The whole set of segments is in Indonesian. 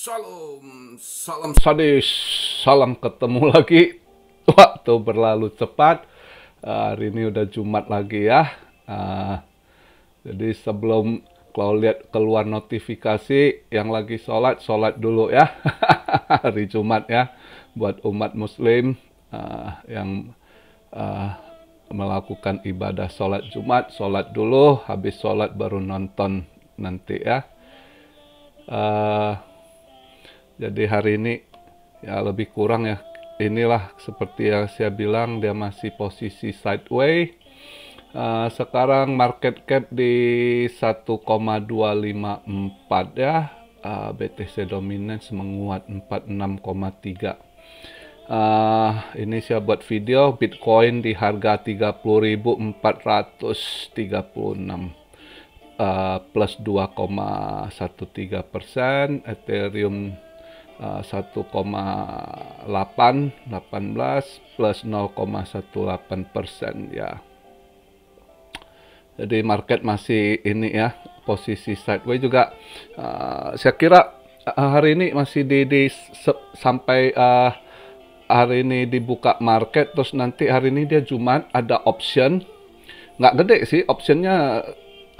Salam, salam sadis, salam ketemu lagi. Waktu berlalu cepat. Uh, hari ini udah Jumat lagi ya. Uh, jadi sebelum kalau lihat keluar notifikasi yang lagi sholat, sholat dulu ya. hari Jumat ya. Buat umat muslim uh, yang uh, melakukan ibadah sholat Jumat, sholat dulu. Habis sholat baru nonton nanti ya. Uh, jadi hari ini ya lebih kurang ya inilah seperti yang saya bilang dia masih posisi sideways. Uh, sekarang market cap di 1,254 ya. Uh, eh, BTC dominance menguat 46,3. Uh, eh, ini saya buat video Bitcoin di harga 30.436 uh, plus 2,13 persen Ethereum 1,8 eh, 18 plus 0,18 persen ya. Jadi market masih ini ya posisi sideways juga. Uh, saya kira eh, hari ini masih di, di se, sampai uh, hari ini dibuka market terus nanti hari ini dia Jumat ada option nggak gede sih optionnya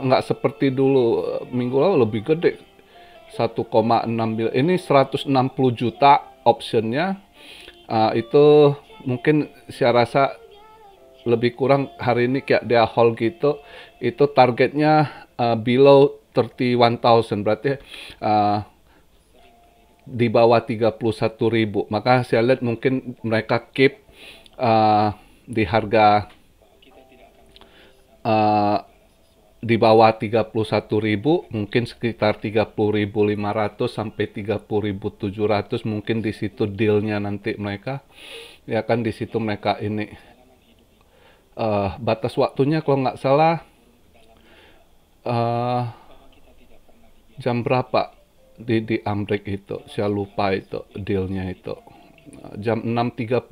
nggak seperti dulu minggu lalu lebih gede 1,6 bil ini 160 juta optionnya uh, itu mungkin saya rasa lebih kurang hari ini kayak dia haul gitu itu targetnya uh, below 31.000 berarti uh, di bawah 31.000 maka saya lihat mungkin mereka keep uh, di harga uh, di bawah 31.000 mungkin sekitar 30.500 sampai 30.700 mungkin di situ dealnya nanti mereka ya kan di situ mereka ini uh, batas waktunya kalau nggak salah uh, jam berapa di di Amrik itu saya lupa itu dealnya itu jam 6.30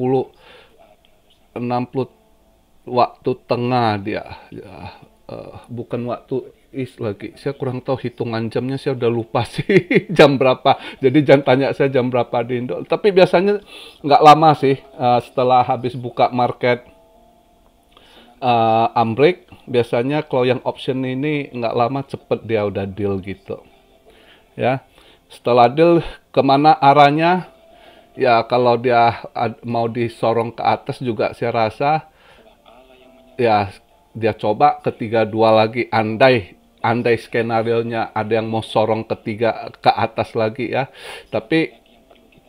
60 waktu tengah dia ya, uh, bukan waktu is lagi. Saya kurang tahu hitungan jamnya, saya udah lupa sih jam berapa. Jadi jangan tanya saya jam berapa di Indo. Tapi biasanya nggak lama sih uh, setelah habis buka market uh, Amrik. Biasanya kalau yang option ini nggak lama cepet dia udah deal gitu. Ya, setelah deal kemana arahnya? Ya kalau dia mau disorong ke atas juga saya rasa ya dia coba ketiga dua lagi andai andai skenario nya ada yang mau sorong ketiga ke atas lagi ya tapi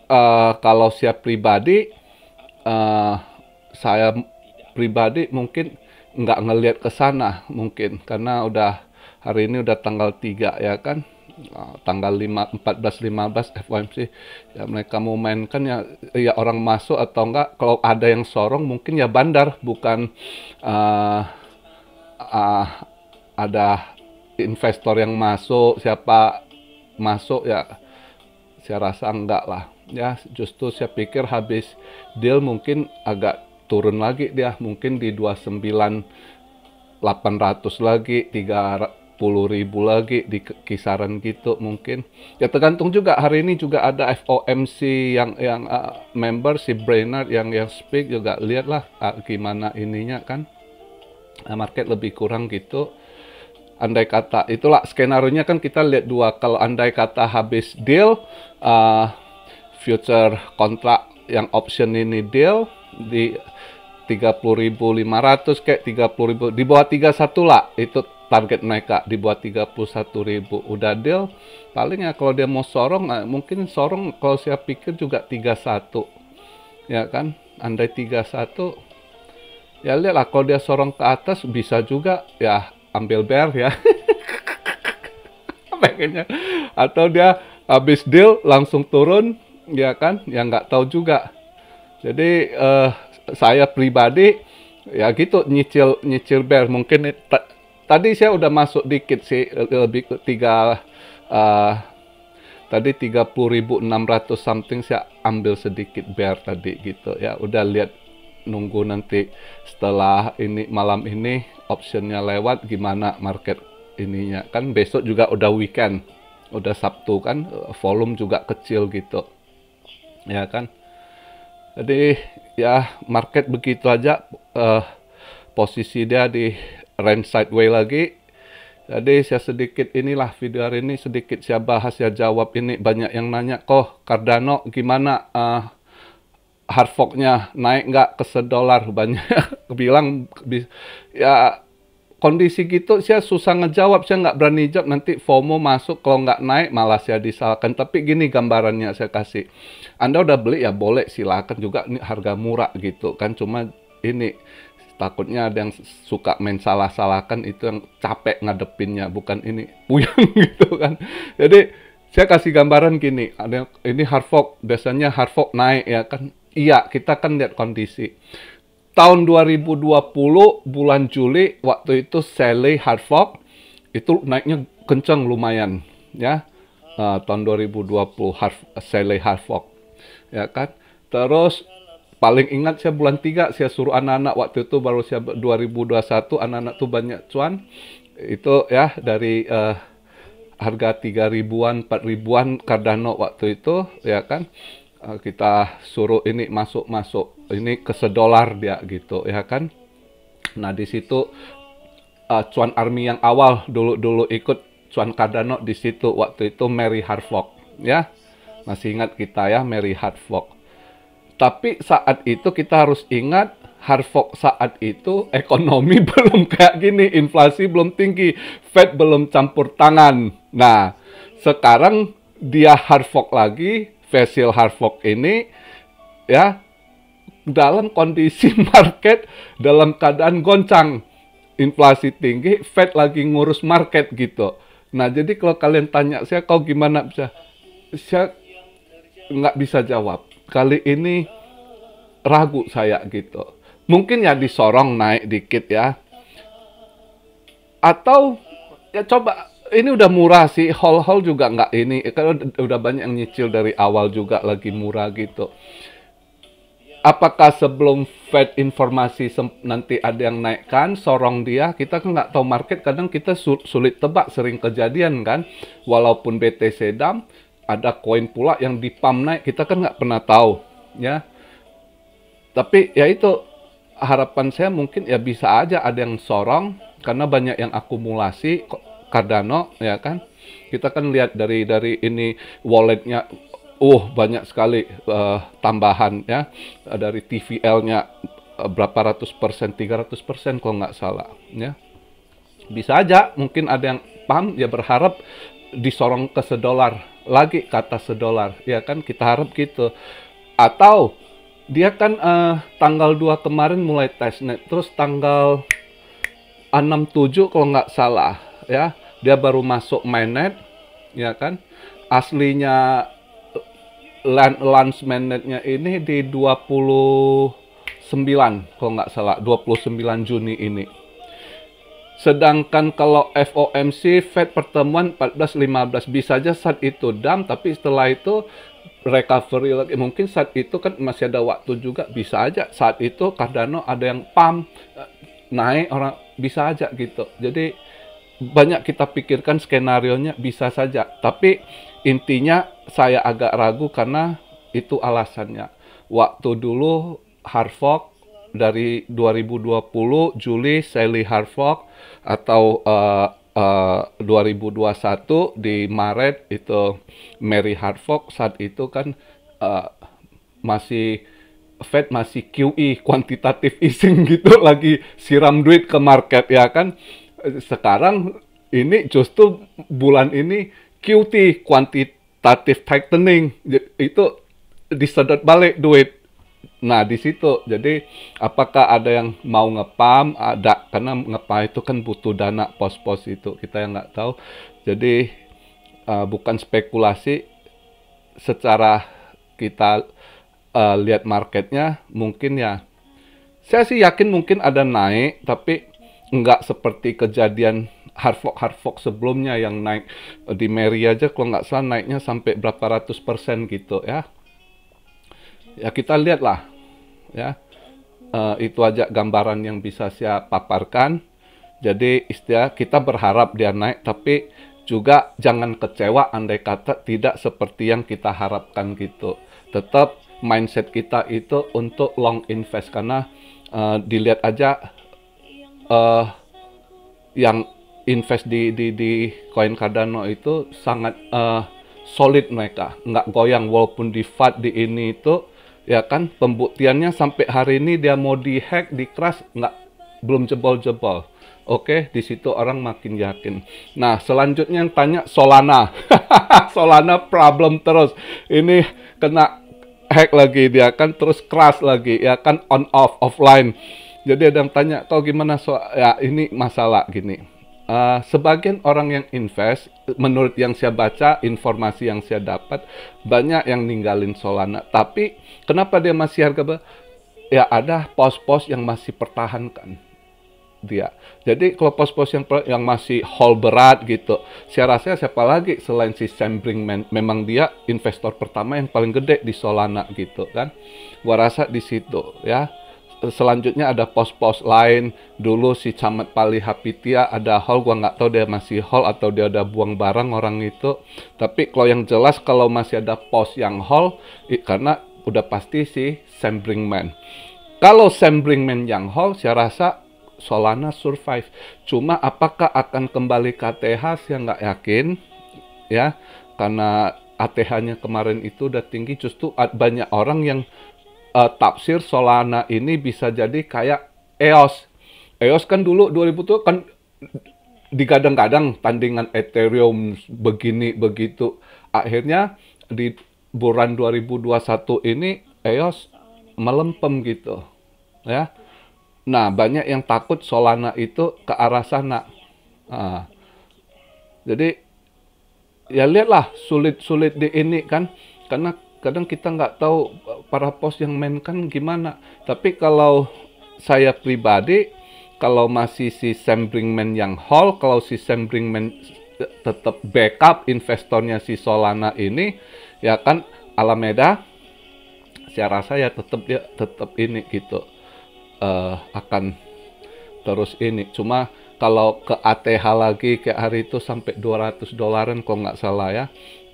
uh, kalau saya pribadi uh, saya pribadi mungkin nggak ngelihat ke sana mungkin karena udah hari ini udah tanggal 3 ya kan eh, tanggal 5 14 15 FOMC ya mereka mau mainkan ya ya orang masuk atau enggak kalau ada yang sorong mungkin ya bandar bukan uh, uh, ada investor yang masuk, siapa masuk ya saya rasa enggak lah. Ya, justru saya pikir habis deal mungkin agak turun lagi dia, mungkin di 29 800 lagi, 30 ribu lagi di kisaran gitu mungkin. Ya tergantung juga hari ini juga ada FOMC yang yang uh, member si Brainard yang yang speak juga lihatlah uh, gimana ininya kan. Eh, market lebih kurang gitu andai kata itulah skenario nya kan kita lihat dua kalau andai kata habis deal uh, future kontrak yang option ini deal di 30.500 kayak 30.000 di bawah 31 lah itu target mereka di bawah 31.000 udah deal paling ya kalau dia mau sorong eh, mungkin sorong kalau saya pikir juga 31 ya kan andai 31 ya lihatlah kalau dia sorong ke atas bisa juga ya ambil bear ya pengennya atau dia habis deal langsung turun ya kan Yang nggak tahu juga jadi eh, saya pribadi ya gitu nyicil nyicil bear mungkin tadi saya udah masuk dikit sih lebih ke tiga uh, tadi 30.600 something saya ambil sedikit bear tadi gitu ya udah lihat nunggu nanti setelah ini malam ini optionnya lewat gimana market ininya kan besok juga udah weekend udah Sabtu kan volume juga kecil gitu ya kan jadi ya market begitu aja uh, posisi dia di range sideways lagi jadi saya sedikit inilah video hari ini sedikit saya bahas ya jawab ini banyak yang nanya kok Cardano gimana uh, hard forknya naik nggak ke sedolar banyak bilang ya kondisi gitu saya susah ngejawab saya nggak berani jawab nanti FOMO masuk kalau nggak naik malah saya disalahkan tapi gini gambarannya saya kasih anda udah beli ya boleh silakan juga ini harga murah gitu kan cuma ini takutnya ada yang suka main salah-salahkan itu yang capek ngadepinnya bukan ini puyeng gitu kan jadi saya kasih gambaran gini ada ini hard fork biasanya hard fork naik ya kan Iya, kita kan lihat kondisi. Tahun 2020 bulan Juli waktu itu Sally Hartford itu naiknya kenceng lumayan ya. Uh, tahun 2020 Harf, Sally Hartford ya kan. Terus paling ingat saya bulan 3 saya suruh anak-anak waktu itu baru saya 2021 anak-anak tuh banyak cuan itu ya dari uh, harga tiga ribuan empat ribuan Cardano waktu itu ya kan Eh, kita suruh ini masuk-masuk ini ke sedolar dia gitu ya kan nah di situ uh, eh, Cuan Army yang awal dulu-dulu ikut Cuan kadano di situ waktu itu Mary Hartford ya masih ingat kita ya Mary Hartford tapi saat itu kita harus ingat Hartford saat itu ekonomi belum kayak gini, inflasi belum tinggi, Fed belum campur tangan. Nah, sekarang dia fork lagi, facial Harvok ini ya dalam kondisi market dalam keadaan goncang inflasi tinggi Fed lagi ngurus market gitu nah jadi kalau kalian tanya saya kau gimana bisa saya nggak bisa jawab kali ini ragu saya gitu mungkin ya disorong naik dikit ya atau ya coba ini udah murah sih hall-hall juga nggak ini kalau udah banyak yang nyicil dari awal juga lagi murah gitu apakah sebelum Fed informasi nanti ada yang naikkan sorong dia kita kan nggak tahu market kadang kita sul sulit tebak sering kejadian kan walaupun BTC dam ada koin pula yang dipam naik kita kan nggak pernah tahu ya tapi ya itu harapan saya mungkin ya bisa aja ada yang sorong karena banyak yang akumulasi Cardano ya kan kita kan lihat dari dari ini walletnya uh banyak sekali uh, tambahan ya dari TVL-nya eh, berapa ratus persen 300 persen kalau nggak salah ya bisa aja mungkin ada yang pam ya berharap disorong ke sedolar lagi kata sedolar ya kan kita harap gitu atau dia kan uh, tanggal 2 kemarin mulai testnet terus tanggal 67 kalau nggak salah ya dia baru masuk mainnet ya kan aslinya eh, land, launch mainnetnya ini di 29 kalau nggak salah 29 Juni ini sedangkan kalau FOMC Fed pertemuan 14-15 bisa aja saat itu dam tapi setelah itu recovery lagi mungkin saat itu kan masih ada waktu juga bisa aja saat itu Cardano ada yang pump eh, naik orang bisa aja gitu jadi banyak kita pikirkan skenario nya bisa saja tapi intinya saya agak ragu karena itu alasannya waktu dulu Harvok dari 2020 Juli Sally Harvok atau uh, uh, 2021 di Maret itu Mary Harvok saat itu kan uh, masih Fed masih QE kuantitatif easing gitu lagi siram duit ke market ya kan sekarang ini justru bulan ini QT quantitative tightening itu disedot balik duit. Nah di situ jadi apakah ada yang mau ngepam ada karena ngepam itu kan butuh dana pos-pos itu kita yang nggak tahu. Jadi uh, bukan spekulasi secara kita uh, lihat marketnya mungkin ya saya sih yakin mungkin ada naik tapi nggak seperti kejadian Harvok Harvok sebelumnya yang naik eh, di Mary aja kalau nggak salah naiknya sampai berapa ratus persen gitu ya ya kita lihatlah ya uh, itu aja gambaran yang bisa saya paparkan jadi istilah kita berharap dia naik tapi juga jangan kecewa andai kata tidak seperti yang kita harapkan gitu tetap mindset kita itu untuk long invest karena uh, dilihat aja uh, yang invest di di di koin Cardano itu sangat uh, solid mereka, nggak goyang walaupun di FAT di ini itu ya kan pembuktiannya sampai hari ini dia mau di hack di crash nggak belum jebol-jebol. Oke, di situ orang makin yakin. Nah, selanjutnya yang tanya Solana. Solana problem terus. Ini kena hack lagi dia kan terus crash lagi ya kan on off offline. Jadi ada yang tanya kau gimana soal ya ini masalah gini. Uh, sebagian orang yang invest, menurut yang saya baca, informasi yang saya dapat, banyak yang ninggalin Solana. Tapi kenapa dia masih harga ber ya ada pos-pos yang masih pertahankan dia. Jadi kalau pos-pos yang yang masih hold berat gitu, saya rasa siapa lagi selain si Sam Brinkman, memang dia investor pertama yang paling gede di Solana gitu kan. Gua rasa di situ ya selanjutnya ada pos-pos lain. Dulu si Camat Pali Hapitia ada hall, gua nggak tahu dia masih hall atau dia ada buang barang orang itu. Tapi kalau yang jelas kalau masih ada pos yang hall, karena udah pasti si sampling man Kalau sampling man yang hall, saya rasa Solana survive. Cuma apakah akan kembali KTH saya nggak yakin, ya, karena ATH-nya kemarin itu udah tinggi. Justru banyak orang yang uh, tafsir Solana ini bisa jadi kayak EOS. EOS kan dulu 2000 tuh kan digadang-gadang tandingan Ethereum begini begitu. Akhirnya di bulan 2021 ini EOS melempem gitu. Ya. Nah, banyak yang takut Solana itu ke arah sana. Nah, jadi ya lihatlah sulit-sulit di ini kan karena kadang kita nggak tahu para pos yang main kan gimana. Tapi kalau saya pribadi, kalau masih si Sam Brinkman yang hall, kalau si Sam Brinkman tetap backup investornya si Solana ini, ya kan Alameda, saya rasa ya tetap dia tetap ini gitu uh, akan terus ini. Cuma kalau ke ATH lagi kayak hari itu sampai 200 dolaran kok nggak salah ya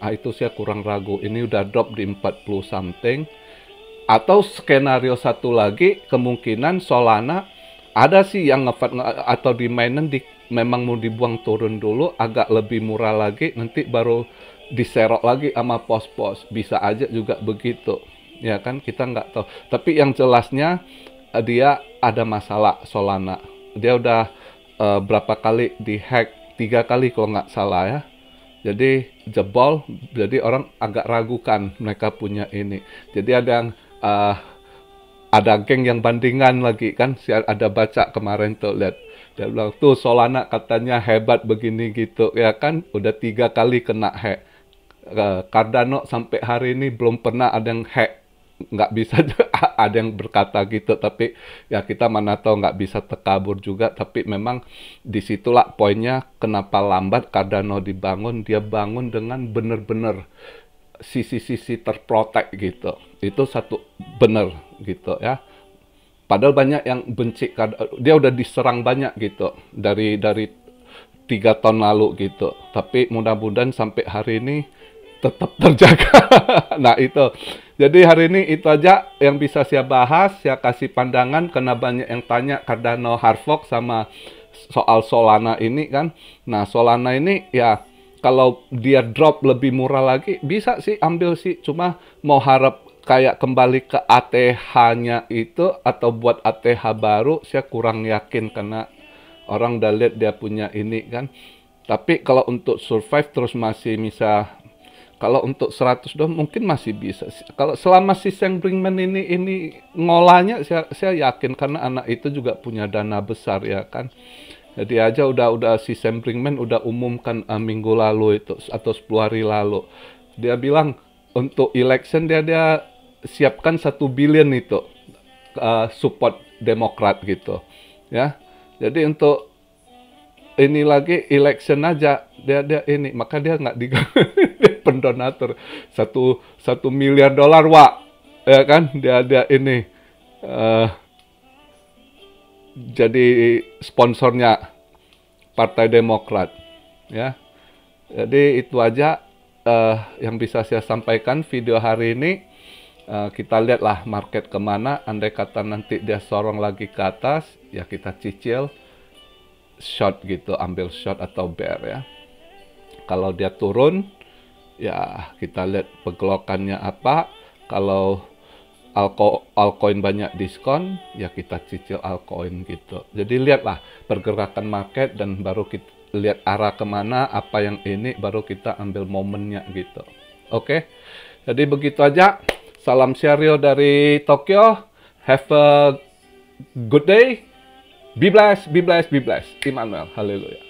ah, itu saya kurang ragu ini udah drop di 40 something atau skenario satu lagi kemungkinan Solana ada sih yang ngefat nge atau di mainan di memang mau dibuang turun dulu agak lebih murah lagi nanti baru diserok lagi sama pos-pos bisa aja juga begitu ya kan kita nggak tahu tapi yang jelasnya eh, dia ada masalah Solana dia udah uh, berapa kali dihack tiga kali kalau nggak salah ya jadi jebol jadi orang agak ragukan mereka punya ini jadi ada yang uh, ada geng yang bandingan lagi kan ada baca kemarin tuh lihat dia bilang tuh Solana katanya hebat begini gitu ya kan udah tiga kali kena hack uh, Cardano sampai hari ini belum pernah ada yang hack nggak bisa ada yang berkata gitu tapi ya kita mana tahu nggak bisa terkabur juga tapi memang disitulah poinnya kenapa lambat Cardano dibangun dia bangun dengan benar-benar sisi-sisi terprotek gitu itu satu benar gitu ya padahal banyak yang benci dia udah diserang banyak gitu dari dari tiga tahun lalu gitu tapi mudah-mudahan sampai hari ini tetap terjaga. nah itu. Jadi hari ini itu aja yang bisa saya bahas. Saya kasih pandangan karena banyak yang tanya Cardano Harvok sama soal Solana ini kan. Nah Solana ini ya kalau dia drop lebih murah lagi bisa sih ambil sih. Cuma mau harap kayak kembali ke ATH-nya itu atau buat ATH baru saya kurang yakin karena orang udah lihat dia punya ini kan. Tapi kalau untuk survive terus masih bisa kalau untuk 100 dong mungkin masih bisa. Kalau selama si Seng Brinkman ini ini ngolahnya saya, saya yakin karena anak itu juga punya dana besar ya kan. Jadi aja udah udah si Sam Brinkman udah umumkan uh, minggu lalu itu atau 10 hari lalu. Dia bilang untuk election dia dia siapkan satu billion itu uh, support Demokrat gitu. Ya. Jadi untuk ini lagi election aja dia dia ini maka dia nggak digang pendonatur satu satu miliar dolar wa ya kan dia ada ini uh, jadi sponsornya Partai Demokrat ya jadi itu aja uh, yang bisa saya sampaikan video hari ini uh, kita lihatlah market kemana andai kata nanti dia sorong lagi ke atas ya kita cicil shot gitu ambil shot atau bear ya kalau dia turun ya kita lihat pegelokannya apa kalau alko alkoin banyak diskon ya kita cicil alkoin gitu jadi lihatlah pergerakan market dan baru kita lihat arah kemana apa yang ini baru kita ambil momennya gitu oke okay? jadi begitu aja salam serio dari Tokyo have a good day be blessed be blessed be blessed Immanuel haleluya